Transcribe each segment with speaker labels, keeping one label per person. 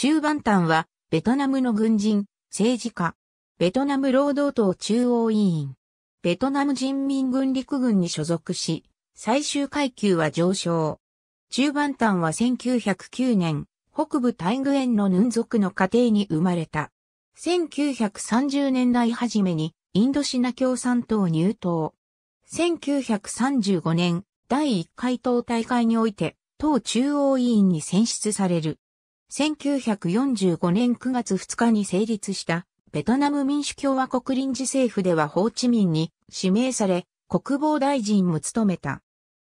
Speaker 1: 中盤端は、ベトナムの軍人、政治家、ベトナム労働党中央委員、ベトナム人民軍陸軍に所属し、最終階級は上昇。中盤端は1909年、北部タイグエンのヌン族の家庭に生まれた。1930年代初めにインドシナ共産党入党。1935年、第1回党大会において、党中央委員に選出される。1945年9月2日に成立したベトナム民主共和国臨時政府ではホーチミンに指名され国防大臣も務めた。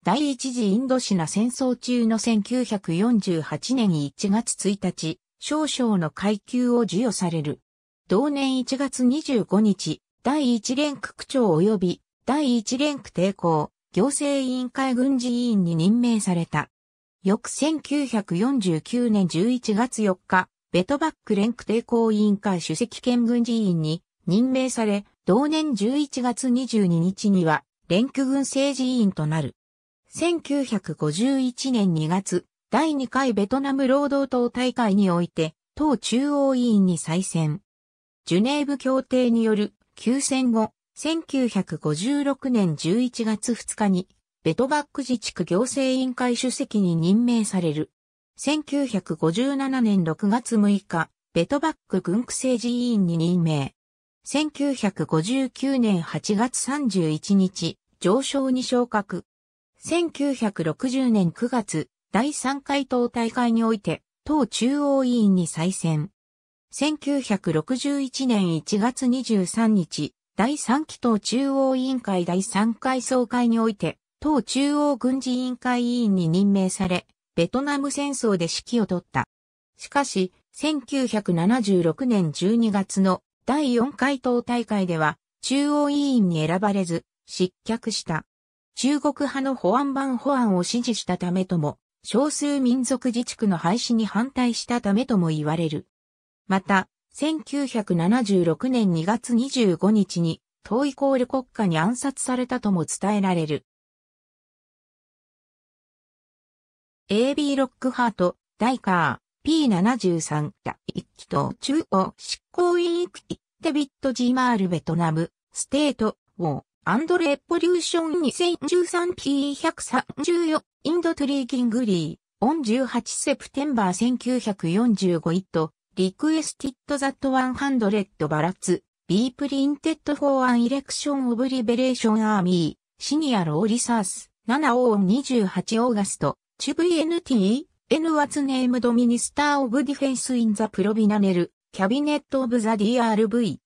Speaker 1: 第一次インドシナ戦争中の1948年1月1日、少将の階級を授与される。同年1月25日、第一連区区長及び第一連区抵抗、行政委員会軍事委員に任命された。翌1949年11月4日、ベトバック連区抵抗委員会主席兼軍事委員に任命され、同年11月22日には、連区軍政治委員となる。1951年2月、第2回ベトナム労働党大会において、党中央委員に再選。ジュネーブ協定による休戦後、1956年11月2日にベトバック自治区行政委員会主席に任命される。1957年6月6日、ベトバック軍区政治委員に任命。1959年8月31日、上昇に昇格。1960年9月、第3回党大会において、党中央委員に再選。1961年1月23日、第3期党中央委員会第3回総会において、党中央軍事委員会委員に任命され、ベトナム戦争で指揮を取った。しかし、1976年12月の第4回党大会では、中央委員に選ばれず、失脚した。中国派の保安版保安を支持したためとも、少数民族自治区の廃止に反対したためとも言われる。また、1976年2月25日に、党イコール国家に暗殺されたとも伝えられる。AB ロックハート、ダイカー、P73、一気ト、中央執行委員会、デビット・ジマール・ベトナム、ステート、ウォー、アンドレ・ポリューション 2013P134、インド・トリーキング・リー、オン18セプテンバー1945イット、リクエスティット・ザット・ワンハンドレッド・バラッツ、ビープリンテッド・フォー・アン・イレクション・オブ・リベレーション・アーミー、シニア・ロー・リサース、7オーン28オーガスト、チュ v NT? N was named Minister of Defense in the Provisional Cabinet of the DRV,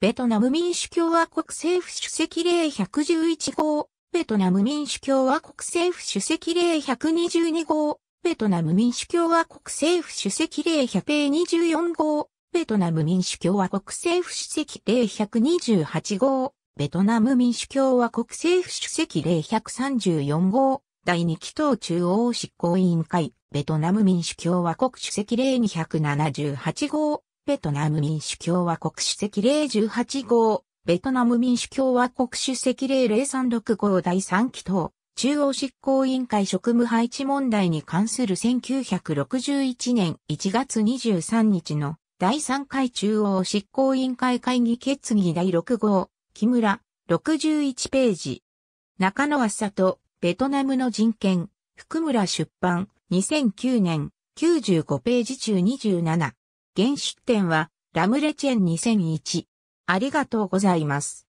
Speaker 1: ベトナム民主共和国政府主席令111号、ベトナム民主共和国政府主席令122号、ベトナム民主共和国政府主席令124号、ベトナム民主共和国政府主席令128号、ベトナム民主共和国政府主席令134号、第2期党中央執行委員会、ベトナム民主共和国主席例278号、ベトナム民主共和国主席例18号、ベトナム民主共和国主席例0 3 6号第3期党、中央執行委員会職務配置問題に関する1961年1月23日の第3回中央執行委員会会議決議第6号、木村、61ページ。中野あさと、ベトナムの人権、福村出版、2009年、95ページ中27。原出典は、ラムレチェン2001。ありがとうございます。